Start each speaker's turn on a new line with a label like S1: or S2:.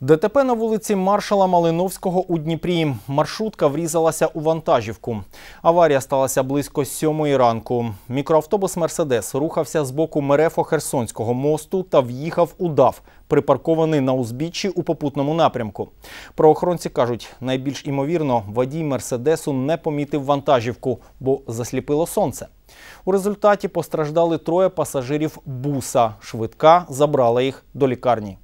S1: ДТП на вулиці Маршала Малиновського у Дніпрі. Маршрутка врізалася у вантажівку. Аварія сталася близько сьомої ранку. Мікроавтобус Мерседес рухався з боку мерефо Херсонського мосту та в'їхав у ДАВ, припаркований на узбіччі у попутному напрямку. Правоохоронці кажуть, найбільш імовірно, водій Мерседесу не помітив вантажівку, бо засліпило сонце. У результаті постраждали троє пасажирів буса. Швидка забрала їх до лікарні.